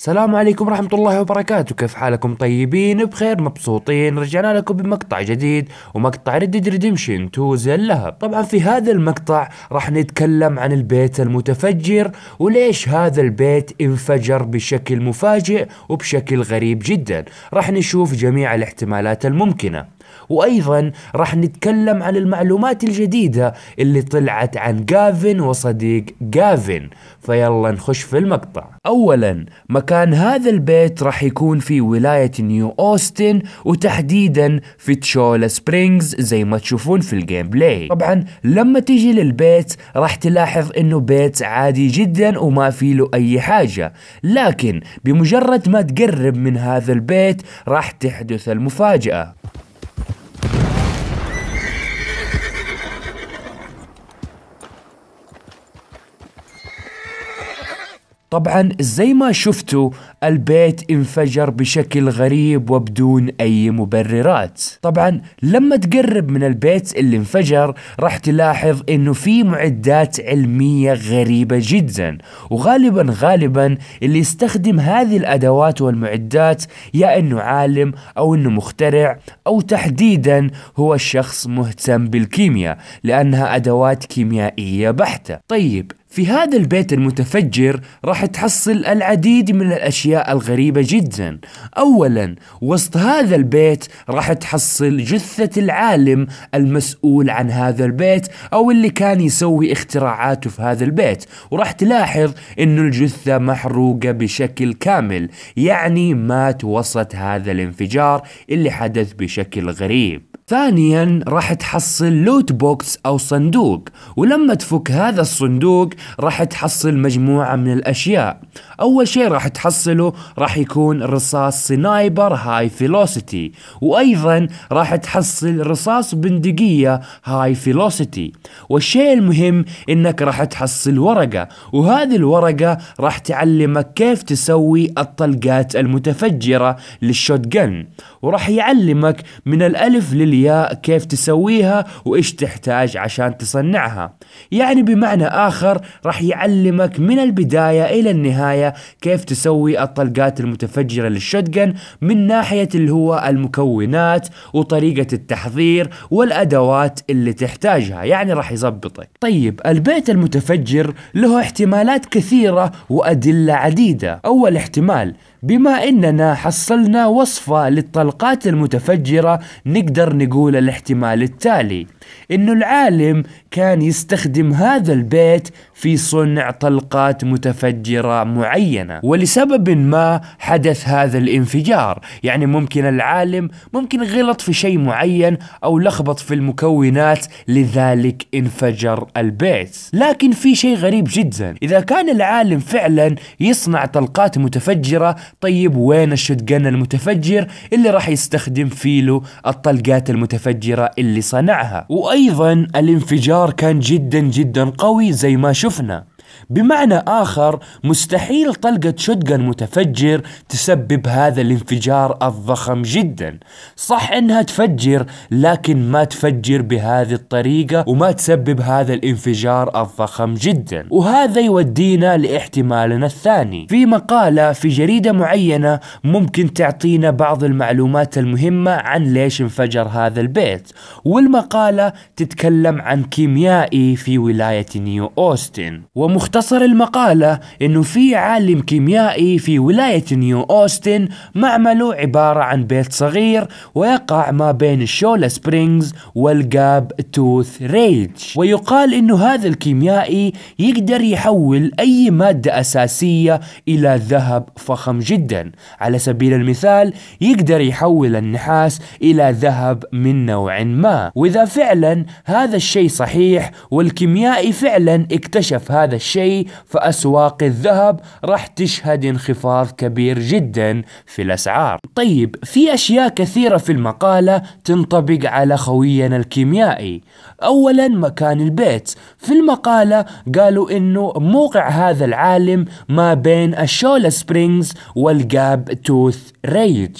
السلام عليكم ورحمة الله وبركاته كيف حالكم طيبين بخير مبسوطين رجعنا لكم بمقطع جديد ومقطع ريد ديد ريدمشن 2 زي اللهب طبعا في هذا المقطع راح نتكلم عن البيت المتفجر وليش هذا البيت انفجر بشكل مفاجئ وبشكل غريب جدا راح نشوف جميع الاحتمالات الممكنة وأيضا راح نتكلم عن المعلومات الجديدة اللي طلعت عن جافن وصديق جافن فيلا نخش في المقطع أولا مكان هذا البيت راح يكون في ولاية نيو أوستن وتحديدا في تشولا سبرينجز زي ما تشوفون في الجيم بلاي طبعا لما تيجي للبيت راح تلاحظ انه بيت عادي جدا وما في له اي حاجة لكن بمجرد ما تقرب من هذا البيت راح تحدث المفاجأة طبعا زي ما شفتوا البيت انفجر بشكل غريب وبدون اي مبررات طبعا لما تقرب من البيت اللي انفجر راح تلاحظ انه في معدات علمية غريبة جدا وغالبا غالبا اللي يستخدم هذه الادوات والمعدات يا انه عالم او انه مخترع او تحديدا هو شخص مهتم بالكيمياء لانها ادوات كيميائية بحتة طيب في هذا البيت المتفجر راح تحصل العديد من الأشياء الغريبة جدا أولا وسط هذا البيت راح تحصل جثة العالم المسؤول عن هذا البيت أو اللي كان يسوي اختراعاته في هذا البيت وراح تلاحظ أنه الجثة محروقة بشكل كامل يعني مات وسط هذا الانفجار اللي حدث بشكل غريب ثانيا راح تحصل لوت بوكس او صندوق ولما تفك هذا الصندوق راح تحصل مجموعة من الاشياء اول شيء راح تحصله راح يكون رصاص سنايبر هاي فيلوسيتي وايضا راح تحصل رصاص بندقية هاي فيلوسيتي والشيء المهم انك راح تحصل ورقة وهذه الورقة راح تعلمك كيف تسوي الطلقات المتفجرة للشوتجن وراح يعلمك من الالف للياء الأشياء كيف تسويها وإيش تحتاج عشان تصنعها يعني بمعنى آخر راح يعلمك من البداية إلى النهاية كيف تسوي الطلقات المتفجرة للشوتجن من ناحية اللي هو المكونات وطريقة التحضير والأدوات اللي تحتاجها يعني راح يظبطك طيب البيت المتفجر له احتمالات كثيرة وأدلة عديدة أول احتمال بما اننا حصلنا وصفة للطلقات المتفجرة نقدر نقول الاحتمال التالي انه العالم كان يستخدم هذا البيت في صنع طلقات متفجرة معينة ولسبب ما حدث هذا الانفجار يعني ممكن العالم ممكن غلط في شيء معين أو لخبط في المكونات لذلك انفجر البيت لكن في شيء غريب جدا إذا كان العالم فعلا يصنع طلقات متفجرة طيب وين الشتجن المتفجر اللي راح يستخدم فيه له الطلقات المتفجرة اللي صنعها وأيضا الانفجار القرار كان جدا جدا قوي زي ما شفنا بمعنى آخر مستحيل طلقة شوتجن متفجر تسبب هذا الانفجار الضخم جدا صح انها تفجر لكن ما تفجر بهذه الطريقة وما تسبب هذا الانفجار الضخم جدا وهذا يودينا لاحتمالنا الثاني في مقالة في جريدة معينة ممكن تعطينا بعض المعلومات المهمة عن ليش انفجر هذا البيت والمقالة تتكلم عن كيميائي في ولاية نيو أوستن ومختصر اختصر المقالة إنه في عالم كيميائي في ولاية نيو أوستن معمله عبارة عن بيت صغير ويقع ما بين الشولا سبرينجز والجاب توث ريج ويقال إنه هذا الكيميائي يقدر يحول أي مادة أساسية إلى ذهب فخم جدا على سبيل المثال يقدر يحول النحاس إلى ذهب من نوع ما وإذا فعلا هذا الشيء صحيح والكيميائي فعلا اكتشف هذا الشيء الجاي فأسواق الذهب راح تشهد انخفاض كبير جدا في الأسعار طيب في أشياء كثيرة في المقالة تنطبق على خوينا الكيميائي أولا مكان البيت في المقالة قالوا أنه موقع هذا العالم ما بين الشولا سبرينجز والجاب توث ريج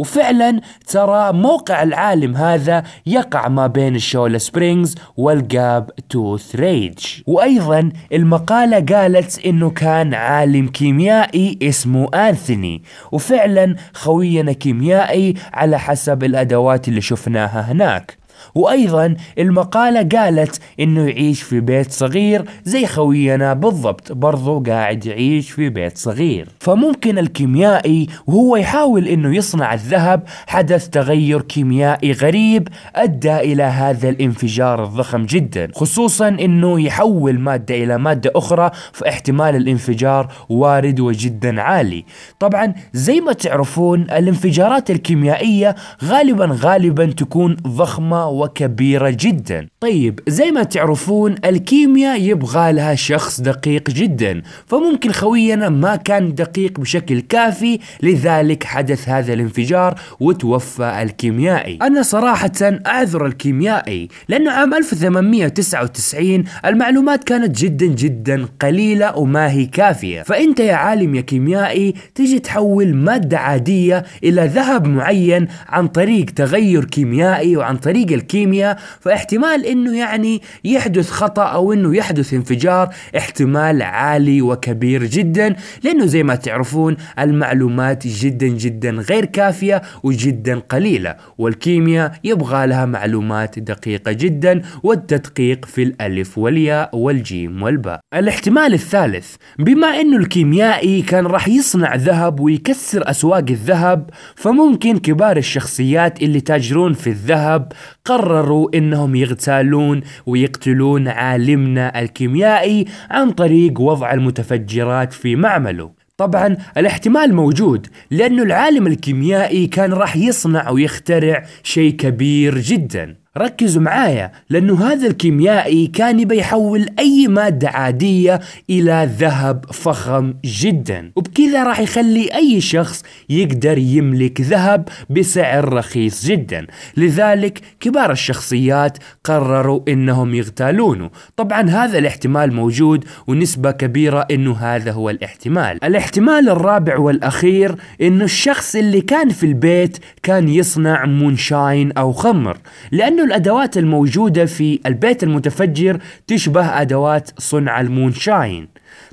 وفعلا ترى موقع العالم هذا يقع ما بين الشولا سبرينغز والجاب توث ريج وأيضا المقالة قالت أنه كان عالم كيميائي اسمه أنثوني وفعلا خوينا كيميائي على حسب الأدوات اللي شفناها هناك وأيضا المقالة قالت إنه يعيش في بيت صغير زي خوينا بالضبط برضو قاعد يعيش في بيت صغير فممكن الكيميائي وهو يحاول إنه يصنع الذهب حدث تغير كيميائي غريب أدى إلى هذا الانفجار الضخم جدا خصوصا إنه يحول مادة إلى مادة أخرى فاحتمال الانفجار وارد وجدا عالي طبعا زي ما تعرفون الانفجارات الكيميائية غالبا غالبا تكون ضخمة وكبيرة جدا طيب زي ما تعرفون الكيمياء يبغى لها شخص دقيق جدا فممكن خوينا ما كان دقيق بشكل كافي لذلك حدث هذا الانفجار وتوفى الكيميائي أنا صراحة أعذر الكيميائي لأنه عام 1899 المعلومات كانت جدا جدا قليلة وما هي كافية فأنت يا عالم يا كيميائي تجي تحول مادة عادية إلى ذهب معين عن طريق تغير كيميائي وعن طريق الكيمياء فاحتمال انه يعني يحدث خطأ او انه يحدث انفجار احتمال عالي وكبير جدا لانه زي ما تعرفون المعلومات جدا جدا غير كافية وجدا قليلة والكيمياء يبغى لها معلومات دقيقة جدا والتدقيق في الالف والياء والجيم والباء الاحتمال الثالث بما انه الكيميائي كان راح يصنع ذهب ويكسر اسواق الذهب فممكن كبار الشخصيات اللي تاجرون في الذهب قرروا انهم يغتالون ويقتلون عالمنا الكيميائي عن طريق وضع المتفجرات في معمله طبعا الاحتمال موجود لأنه العالم الكيميائي كان راح يصنع ويخترع شيء كبير جدا ركزوا معايا لأنه هذا الكيميائي كان بيحول أي مادة عادية إلى ذهب فخم جدا وبكذا راح يخلي أي شخص يقدر يملك ذهب بسعر رخيص جدا لذلك كبار الشخصيات قرروا إنهم يغتالونه طبعا هذا الاحتمال موجود ونسبة كبيرة إنه هذا هو الاحتمال الاحتمال الرابع والأخير إنه الشخص اللي كان في البيت كان يصنع مونشاين أو خمر لأنه انه الادوات الموجوده في البيت المتفجر تشبه ادوات صنع المونشاين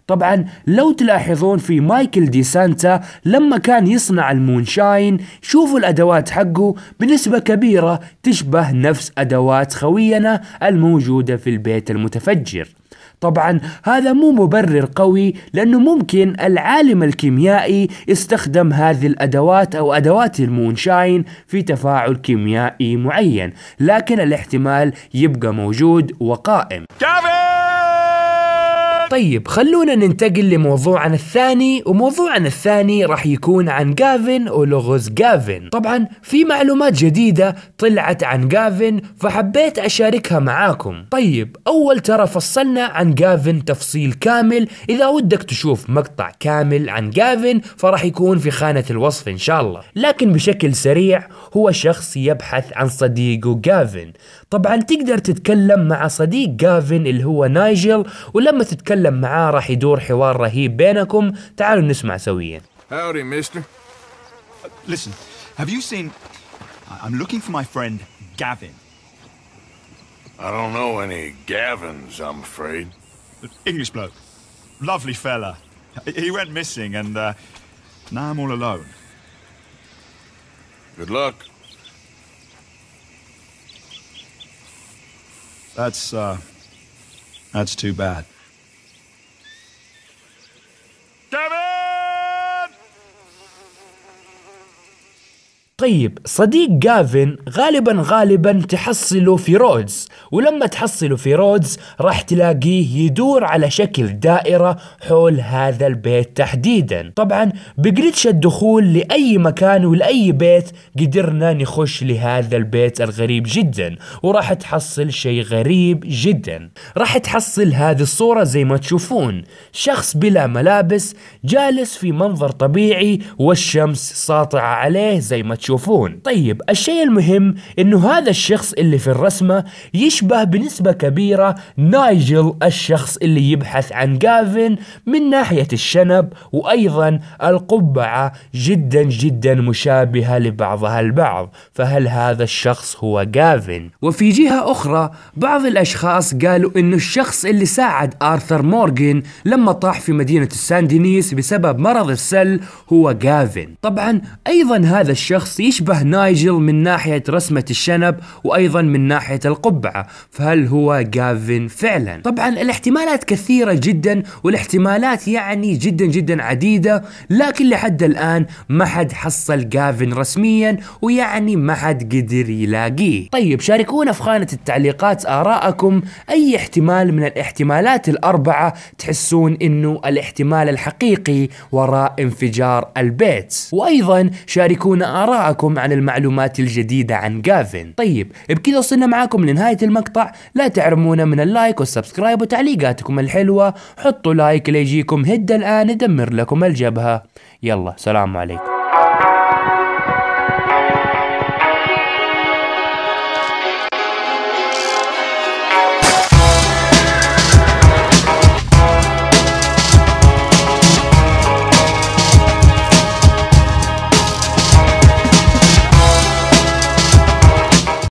طبعا لو تلاحظون في مايكل دي سانتا لما كان يصنع المونشاين شوفوا الادوات حقه بنسبة كبيرة تشبه نفس ادوات خوينا الموجودة في البيت المتفجر طبعا هذا مو مبرر قوي لأنه ممكن العالم الكيميائي استخدم هذه الأدوات أو أدوات المونشاين في تفاعل كيميائي معين لكن الاحتمال يبقى موجود وقائم طيب خلونا ننتقل لموضوعنا الثاني وموضوعنا الثاني راح يكون عن جافن ولغز جافن طبعا في معلومات جديدة طلعت عن جافن فحبيت أشاركها معاكم طيب أول ترى فصلنا عن جافن تفصيل كامل إذا ودك تشوف مقطع كامل عن جافن فراح يكون في خانة الوصف إن شاء الله لكن بشكل سريع هو شخص يبحث عن صديقه جافن طبعا تقدر تتكلم مع صديق جافن اللي هو نايجل ولما تتكلم معاه راح يدور حوار رهيب بينكم تعالوا نسمع سويا Howdy, mister. listen, have you seen... I'm looking for my friend, Gavin. I don't know any Gavins, I'm afraid. English bloke. Lovely fella. He went missing and uh, now I'm all alone. Good luck. That's, uh, that's too bad. طيب صديق جافن غالبا غالبا تحصله في رودز ولما تحصله في رودز راح تلاقيه يدور على شكل دائرة حول هذا البيت تحديدا طبعا بجلتش الدخول لأي مكان ولأي بيت قدرنا نخش لهذا البيت الغريب جدا وراح تحصل شيء غريب جدا راح تحصل هذه الصورة زي ما تشوفون شخص بلا ملابس جالس في منظر طبيعي والشمس ساطعة عليه زي ما تشوفون تشوفون طيب الشيء المهم انه هذا الشخص اللي في الرسمة يشبه بنسبة كبيرة نايجل الشخص اللي يبحث عن جافن من ناحية الشنب وايضا القبعة جدا جدا مشابهة لبعضها البعض فهل هذا الشخص هو جافن؟ وفي جهة اخرى بعض الاشخاص قالوا انه الشخص اللي ساعد ارثر مورغان لما طاح في مدينة الساندينيس بسبب مرض السل هو جافن طبعا ايضا هذا الشخص يشبه نايجل من ناحية رسمة الشنب وأيضا من ناحية القبعة فهل هو جافن فعلا؟ طبعا الاحتمالات كثيرة جدا والاحتمالات يعني جدا جدا عديدة لكن لحد الآن ما حد حصل جافن رسميا ويعني ما حد قدر يلاقيه طيب شاركونا في خانة التعليقات آراءكم أي احتمال من الاحتمالات الأربعة تحسون أنه الاحتمال الحقيقي وراء انفجار البيت وأيضا شاركونا آراءكم إنباءكم عن المعلومات الجديدة عن جافن طيب بكذا وصلنا معاكم لنهاية المقطع لا تعرمونا من اللايك والسبسكرايب وتعليقاتكم الحلوة حطوا لايك ليجيكم هدى الآن يدمر لكم الجبهة يلا سلام عليكم